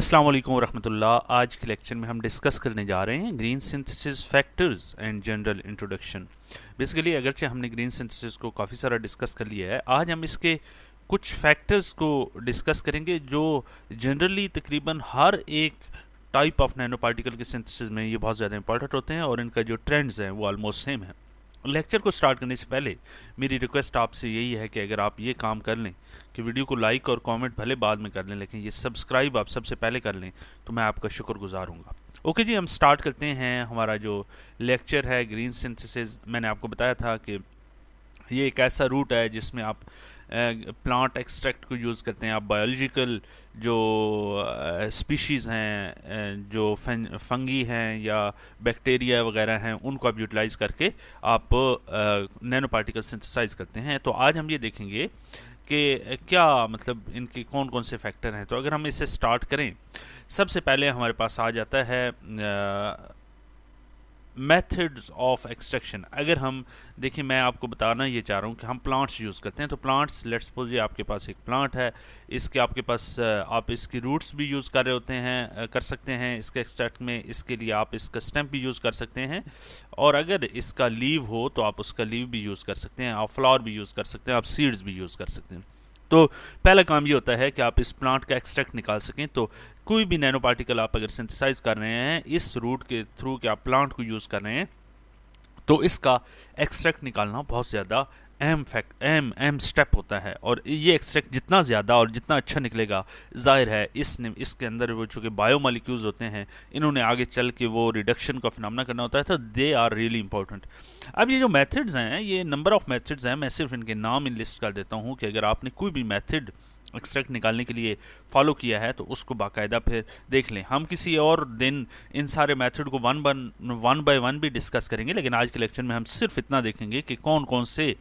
अस्सलाम वालेकुम रहमतुल्लाह आज के लेक्चर में हम डिस्कस करने जा रहे हैं green synthesis factors and general introduction basically अगरचे हमने ग्रीन सिंथेसिस को काफ़ी सारा डिस्कस कर लिया है आज हम इसके कुछ फैक्टर्स को डिस्कस करेंगे जो जनरली तकरीबन हर एक टाइप ऑफ नैनो पार्टिकल के सिंथेसिस में ये बहुत ज़्यादा इंपॉर्टेंट होते हैं और इनका जो ट्रेंड्स हैं वो आलमोस्ट सेम है लेक्चर को स्टार्ट करने से पहले मेरी रिक्वेस्ट आपसे यही है कि अगर आप ये काम कर लें कि वीडियो को लाइक और कमेंट भले बाद में कर लें लेकिन ये सब्सक्राइब आप सबसे पहले कर लें तो मैं आपका शुक्रगुजार हूँगा ओके जी हम स्टार्ट करते हैं हमारा जो लेक्चर है ग्रीन सिंथेसिस मैंने आपको बताया था कि ये एक ऐसा रूट है जिसमें आप प्लांट एक्सट्रैक्ट को यूज़ करते हैं आप बायोलॉजिकल जो स्पीशीज़ हैं जो फंगी हैं या बैक्टीरिया वगैरह हैं उनको आप यूटिलाइज़ करके आप नैनो पार्टिकल सिंथेसाइज करते हैं तो आज हम ये देखेंगे कि क्या मतलब इनके कौन कौन से फैक्टर हैं तो अगर हम इसे स्टार्ट करें सबसे पहले हमारे पास आ जाता है मेथड्स ऑफ एक्सट्रैक्शन अगर हम देखिए मैं आपको बताना ये चाह रहा हूँ कि हम प्लांट्स यूज़ करते हैं तो प्लांट्स लेट्स सपोज ये आपके पास एक प्लांट है इसके आपके पास आप इसकी रूट्स भी यूज़ कर रहे होते हैं कर सकते हैं इसके एक्सट्रैक्ट में इसके लिए आप इसका स्टेम्प भी यूज़ कर सकते हैं और अगर इसका लीव हो तो आप उसका लीव भी यूज़ कर सकते हैं आप फ्लावर भी यूज़ कर सकते हैं आप सीड्स भी यूज़ कर सकते हैं तो पहला काम ये होता है कि आप इस प्लांट का एक्सट्रैक्ट निकाल सकें तो कोई भी नैनो पार्टिकल आप अगर सिंथिसाइज कर रहे हैं इस रूट के थ्रू कि आप प्लांट को यूज़ कर रहे हैं तो इसका एक्सट्रैक्ट निकालना बहुत ज़्यादा um fact um um step होता है और ये एक्सट्रैक्ट जितना ज़्यादा और जितना अच्छा निकलेगा जाहिर है इस इसके अंदर वो चूँकि बायोमालिक्यूल्स होते हैं इन्होंने आगे चल के वो रिडक्शन का फिनमना करना होता है तो दे आर रियली इंपॉर्टेंट अब ये जो मेथड्स हैं ये नंबर ऑफ़ मेथड्स हैं मैं सिर्फ इनके नाम इन लिस्ट कर देता हूँ कि अगर आपने कोई भी मेथड एक्सट्रैक्ट निकालने के लिए फॉलो किया है तो उसको बाकायदा फिर देख लें हम किसी और दिन इन सारे मेथड को one one one by one भी डिस्कस करेंगे लेकिन आज के लेक्चर में हम सिर्फ इतना देखेंगे कि कौन कौन से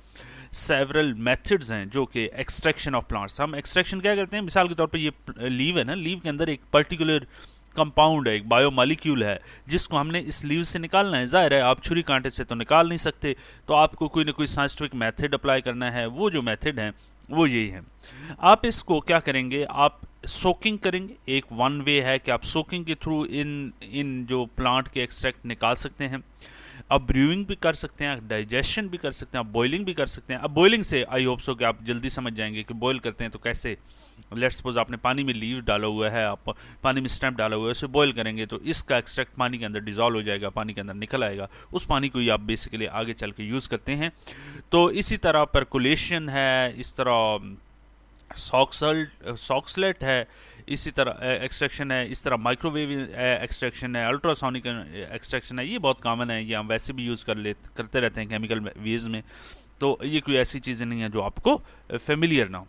सेवरल मेथड्स हैं जो कि एक्सट्रैक्शन ऑफ प्लांट्स हम एक्सट्रैक्शन क्या करते हैं मिसाल के तौर पर ये लीव है ना लीव के अंदर एक पर्टिकुलर कंपाउंड है एक बायोमालिक्यूल है जिसको हमने इस लीव से निकालना है जाहिर है आप छुरी कांटे से तो निकाल नहीं सकते तो आपको कोई ना कोई साइंटिफिक मेथड अप्लाई करना है वो जो मेथड है वो यही है आप इसको क्या करेंगे आप सोकिंग करेंगे एक वन वे है कि आप सोकिंग के थ्रू इन इन जो प्लांट के एक्सट्रैक्ट निकाल सकते हैं आप ब्रीविंग भी कर सकते हैं डाइजेशन भी कर सकते हैं आप बॉइलिंग भी कर सकते हैं अब बॉइलिंग से आई होप सो कि आप जल्दी समझ जाएंगे कि बॉयल करते हैं तो कैसे लेट्स सपोज आपने पानी में लीव डाला हुआ है आप पानी में स्टैम्प डाला हुआ है उसे बॉयल करेंगे तो इसका एक्सट्रैक्ट पानी के अंदर डिजॉल्व हो जाएगा पानी के अंदर निकल आएगा उस पानी को ही आप बेसिकली आगे चल के यूज़ करते हैं तो इसी तरह परकुलेशन है इस तरह सॉक्सल्ट सॉक्सलेट है इसी तरह एक्सट्रैक्शन है इस तरह माइक्रोवेव एक्सट्रैक्शन है अल्ट्रासोनिक एक्सट्रैक्शन है ये बहुत कॉमन है ये हम वैसे भी यूज़ कर ले करते रहते हैं केमिकल वेज में तो ये कोई ऐसी चीज़ें नहीं है जो आपको फेमिलियर ना हो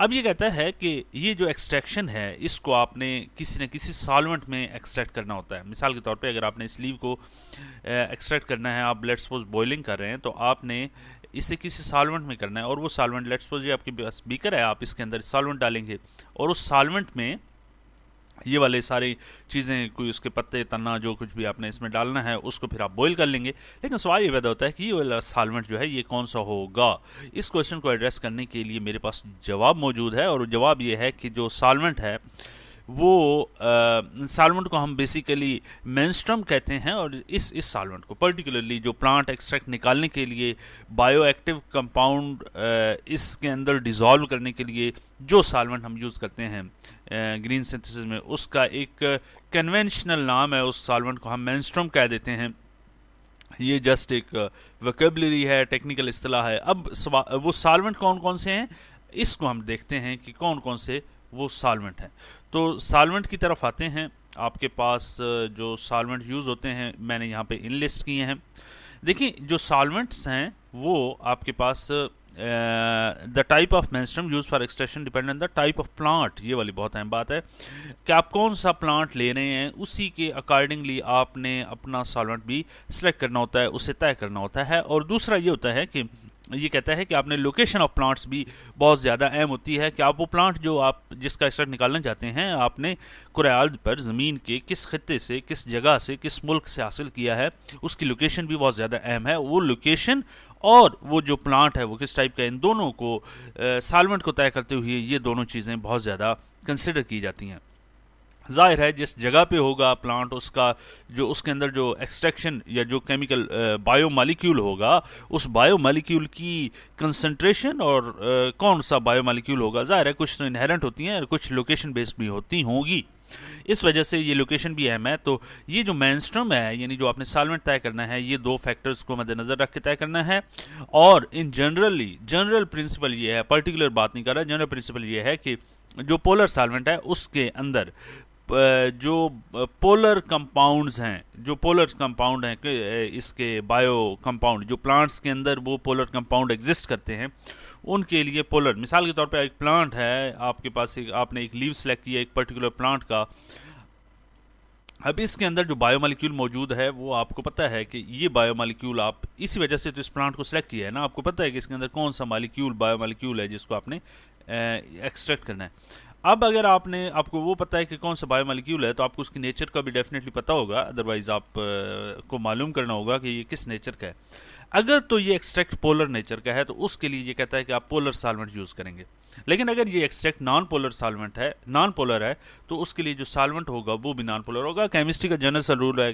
अब ये कहता है कि ये जो एक्सट्रैक्शन है इसको आपने किसी न किसी सॉल्वेंट में एक्सट्रैक्ट करना होता है मिसाल के तौर पे अगर आपने स्लीव को एक्सट्रैक्ट करना है आप ब्लड सपोज बॉयलिंग कर रहे हैं तो आपने इसे किसी सालवेंट में करना है और वो सालवेंट लेट्स सपोज ये आपके पास बीकर है आप इसके अंदर सालवेंट डालेंगे और उस सालवेंट में ये वाले सारी चीज़ें कोई उसके पत्ते तना जो कुछ भी आपने इसमें डालना है उसको फिर आप बॉईल कर लेंगे लेकिन सवाल ये पैदा होता है कि ये वाला सॉल्वेंट जो है ये कौन सा होगा इस क्वेश्चन को एड्रेस करने के लिए मेरे पास जवाब मौजूद है और जवाब ये है कि जो सॉल्वेंट है वो सालवेंट को हम बेसिकली मेनस्ट्रम कहते हैं और इस इस सालवेंट को पर्टिकुलरली जो प्लांट एक्सट्रैक्ट निकालने के लिए बायो एक्टिव कंपाउंड इसके अंदर डिजॉल्व करने के लिए जो सालवेंट हम यूज़ करते हैं ग्रीन सिंथेसिस में उसका एक कन्वेंशनल नाम है उस सालवेंट को हम मेनस्ट्रम कह देते हैं ये जस्ट एक वकेबलरी है टेक्निकल असलाह है अब वो सालवेंट कौन कौन से हैं इसको हम देखते हैं कि कौन कौन से वो सॉल्वेंट हैं तो सालवेंट की तरफ आते हैं आपके पास जो सालवेंट यूज़ होते हैं मैंने यहाँ पे इनलिस्ट किए हैं देखिए जो सालवेंट्स हैं वो आपके पास the type of menstruum use for extraction depend on the type of plant ये वाली बहुत अहम बात है कि आप कौन सा प्लांट ले रहे हैं उसी के अकॉर्डिंगली आपने अपना सॉल्वेंट भी सिलेक्ट करना होता है उसे तय करना होता है और दूसरा ये होता है कि ये कहता है कि आपने लोकेशन ऑफ प्लांट्स भी बहुत ज़्यादा अहम होती है कि आप वो प्लांट जो आप जिसका एक्सट्रैक्ट निकालना चाहते हैं आपने कुरैल पर ज़मीन के किस खत्े से किस जगह से किस मुल्क से हासिल किया है उसकी लोकेशन भी बहुत ज़्यादा अहम है वो लोकेशन और वो जो प्लांट है वो किस टाइप का इन दोनों को सालमेंट को तय करते हुए ये दोनों चीज़ें बहुत ज़्यादा कंसिडर की जाती हैं ज़ाहिर है जिस जगह पे होगा प्लांट उसका जो उसके अंदर जो एक्सट्रैक्शन या जो केमिकल बायो मालिक्यूल होगा उस बायो मालिक्यूल की कंसनट्रेशन और आ, कौन सा बायो मालिक्यूल होगा ज़ाहिर है कुछ तो इनहेरेंट होती हैं और कुछ लोकेशन बेस्ड भी होती होंगी इस वजह से ये लोकेशन भी अहम है तो ये जो मैंस्ट्रम है यानी जो आपने सालमेंट तय करना है ये दो फैक्टर्स को मद्देनज़र रख के तय करना है और इन जनरली जनरल प्रिंसिपल ये है पर्टिकुलर बात नहीं कर रहा जनरल प्रिंसिपल ये है कि जो पोलर सालमेंट है उसके अंदर जो पोलर कंपाउंड्स हैं जो पोलर कंपाउंड हैं इसके बायो कंपाउंड जो प्लांट्स के अंदर वो पोलर कंपाउंड एग्जिस्ट करते हैं उनके लिए पोलर मिसाल के तौर पे एक प्लांट है आपके पास एक आपने एक लीव सेलेक्ट किया एक पर्टिकुलर प्लांट का अब इसके अंदर जो बायोमालिक्यूल मौजूद है वो आपको पता है कि ये बायोमालिक्यूल आप इसी वजह से तो इस प्लांट को सिलेक्ट किया है ना आपको पता है कि इसके अंदर कौन सा मालिक्यूल बायोमालिक्यूल है जिसको आपने एक्सट्रैक्ट करना है अब अगर आपने आपको वो पता है कि कौन सा बायो मालिक्यूल है तो आपको उसकी नेचर का भी डेफिनेटली पता होगा अदरवाइज़ आप को मालूम करना होगा कि ये किस नेचर का है अगर तो ये एक्सट्रैक्ट पोलर नेचर का है तो उसके लिए ये कहता है कि आप पोलर सालवेंट यूज़ करेंगे लेकिन अगर ये एक्सट्रैक्ट नॉन पोलर सालवेंट है नॉन पोलर है तो उसके लिए जो सालवेंट होगा वो भी नॉन पोलर होगा केमिस्ट्री का जनरल सा रूल है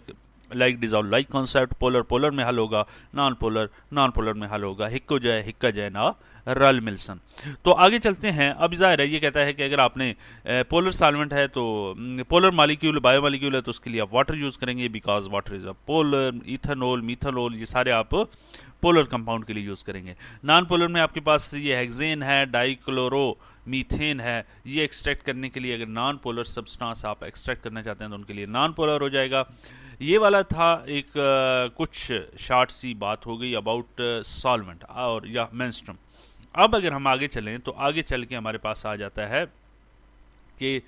like dissolve like concept polar polar में हल होगा नॉन पोलर नॉन पोलर में हल होगा हिक्को जय हिक्का जय ना रल मिल्सन तो आगे चलते हैं अब जाहिर है ये कहता है कि अगर आपने पोलर सॉल्वेंट है तो पोलर मालिक्यूल बायो मालिक्यूल है तो उसके लिए आप वाटर यूज़ करेंगे because water is a polar ethanol methanol ये सारे आप पोलर कंपाउंड के लिए यूज़ करेंगे नॉन पोलर में आपके पास ये हेक्सेन है डाइक्लोरो मीथेन है ये एक्सट्रैक्ट करने के लिए अगर नॉन पोलर सब्सटेंस आप एक्सट्रैक्ट करना चाहते हैं तो उनके लिए नॉन पोलर हो जाएगा ये वाला था एक आ, कुछ शार्ट सी बात हो गई अबाउट सॉल्वेंट और या मैंस्ट्रम अब अगर हम आगे चलें तो आगे चल के हमारे पास आ जाता है कि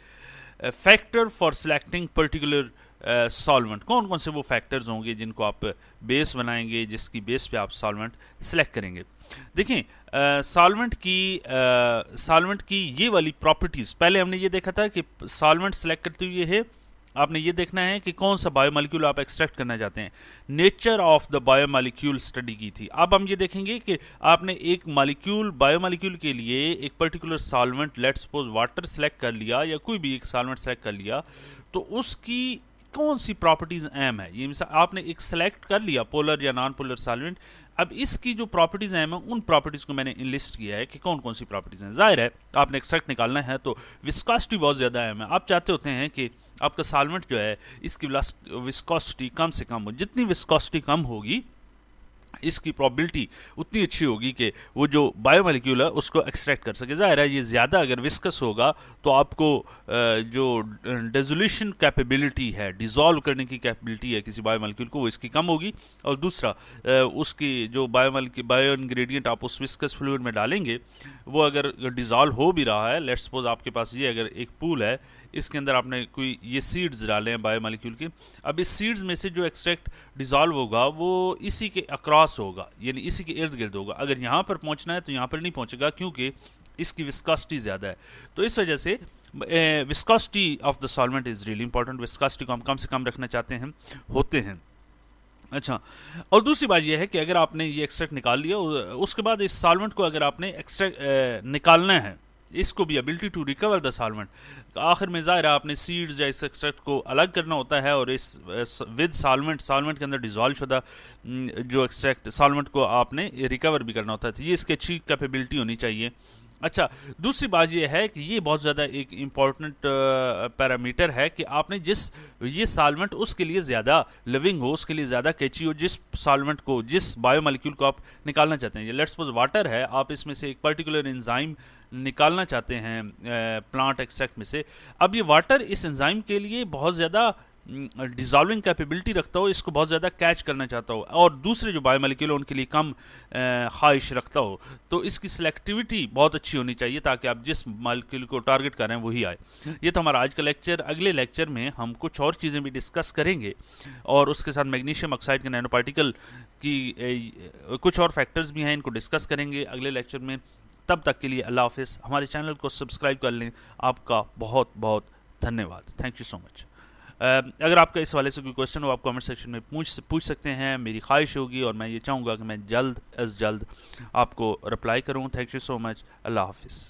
factor for selecting particular solvent कौन कौन से वो फैक्टर्स होंगे जिनको आप बेस बनाएंगे जिसकी बेस पे आप सॉल्वेंट सेलेक्ट करेंगे देखें सॉल्वेंट की सॉल्वेंट की ये वाली प्रॉपर्टीज़ पहले हमने ये देखा था कि सॉल्वेंट सेलेक्ट करते हुए है आपने ये देखना है कि कौन सा बायोमालिक्यूल आप एक्सट्रैक्ट करना चाहते हैं nature of the biomolecule study की थी अब हम ये देखेंगे कि आपने एक मालिक्यूल बायोमालिक्यूल के लिए एक particular solvent let suppose water select कर लिया या कोई भी एक सॉल्वेंट सेलेक्ट कर लिया तो उसकी कौन सी प्रॉपर्टीज़ एम है ये मिसाल आपने एक सेलेक्ट कर लिया पोलर या नॉन पोलर सॉल्वेंट अब इसकी जो प्रॉपर्टीज़ एम है उन प्रॉपर्टीज़ को मैंने इनलिस्ट किया है कि कौन कौन सी प्रॉपर्टीज़ हैं ज़ाहिर है आपने एक्सेक्ट निकालना है तो विस्कासिटी बहुत ज़्यादा एम है आप चाहते होते हैं कि आपका सॉल्वेंट जो है इसकी विस्कॉसिटी कम से कम हो जितनी विस्कॉसिटी कम होगी इसकी प्रॉबिलिटी उतनी अच्छी होगी कि वो जो बायोमोलिक्यूल है उसको एक्सट्रैक्ट कर सके ज़ाहिर है ये ज़्यादा अगर विस्कस होगा तो आपको जो डेजोल्यूशन कैपेबिलिटी है डिज़ोल्व करने की कैपेबिलिटी है किसी बायोमोलिक्यूल को वो इसकी कम होगी और दूसरा उसकी जो बायोमालिक बायो इन्ग्रीडियंट आप उस विस्कस फ्लूड में डालेंगे वो अगर डिज़ोल्व हो भी रहा है लेट्स सपोज आपके पास ये अगर एक पूल है इसके अंदर आपने कोई ये सीड्स डाले हैं बायो मालिक्यूल के अब इस सीड्स में से जो एक्सट्रैक्ट डिज़ॉल्व होगा वो इसी के अक्रॉस होगा यानी इसी के इर्द गिर्द होगा अगर यहाँ पर पहुँचना है तो यहाँ पर नहीं पहुँचेगा क्योंकि इसकी विस्कासिटी ज़्यादा है तो इस वजह से viscosity of the solvent is really important viscosity को हम कम से कम रखना चाहते हैं होते हैं अच्छा और दूसरी बात यह है कि अगर आपने ये एक्सट्रैक्ट निकाल लिया उसके बाद इस सॉल्वेंट को अगर आपने एक्सट्रैक्ट निकालना है इसको भी ability to recover the solvent आखिर में ज़ाहिर आपने सीड्स या इस एक्सट्रैक्ट को अलग करना होता है और इस विद सालमेंट सालमेंट के अंदर डिजॉल्व शुदा जो एक्सट्रैक्ट सॉल्वेंट को आपने रिकवर भी करना होता है तो ये इसकी अच्छी कैपेबिलिटी होनी चाहिए अच्छा दूसरी बात यह है कि ये बहुत ज़्यादा एक इम्पॉर्टेंट पैरामीटर है कि आपने जिस ये सालमेंट उसके लिए ज़्यादा लिविंग हो उसके लिए ज़्यादा कैची हो जिस सालमेंट को जिस बायोमालिक्यूल को आप निकालना चाहते हैं लेट्स सपोज वाटर है आप इसमें से एक पर्टिकुलर इंजाइम निकालना चाहते हैं प्लांट एक्सट्रैक्ट में से अब ये वाटर इस इंजाइम के लिए बहुत ज़्यादा डिज़ॉल्विंग कैपेबिलिटी रखता हो इसको बहुत ज़्यादा कैच करना चाहता हो और दूसरे जो बायोमोलिक्यूल उनके लिए कम ख्वाहिश रखता हो तो इसकी सिलेक्टिविटी बहुत अच्छी होनी चाहिए ताकि आप जिस मालिक्यूल को टारगेट कर रहे हैं वही आए ये तो हमारा आज का लेक्चर अगले लेक्चर में हम कुछ और चीज़ें भी डिस्कस करेंगे और उसके साथ मैग्नीशियम ऑक्साइड के नैनो पार्टिकल की कुछ और फैक्टर्स भी हैं इनको डिस्कस करेंगे अगले लेक्चर में तब तक के लिए अल्लाह हाफिज़ हमारे चैनल को सब्सक्राइब कर लें आपका बहुत बहुत धन्यवाद थैंक यू सो मच अगर आपका इस वाले से कोई क्वेश्चन हो आप कमेंट सेक्शन में पूछ पूछ सकते हैं मेरी ख्वाहिश होगी और मैं ये चाहूँगा कि मैं जल्द अज़ जल्द आपको रिप्लाई करूँ थैंक यू सो मच अल्लाह हाफिज़